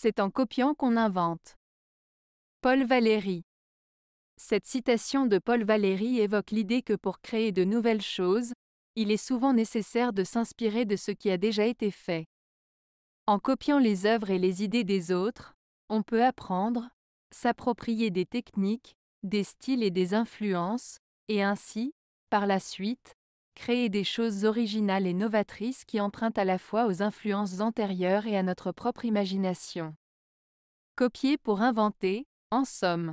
C'est en copiant qu'on invente. Paul Valéry. Cette citation de Paul Valéry évoque l'idée que pour créer de nouvelles choses, il est souvent nécessaire de s'inspirer de ce qui a déjà été fait. En copiant les œuvres et les idées des autres, on peut apprendre, s'approprier des techniques, des styles et des influences, et ainsi, par la suite, créer des choses originales et novatrices qui empruntent à la fois aux influences antérieures et à notre propre imagination. Copier pour inventer, en somme.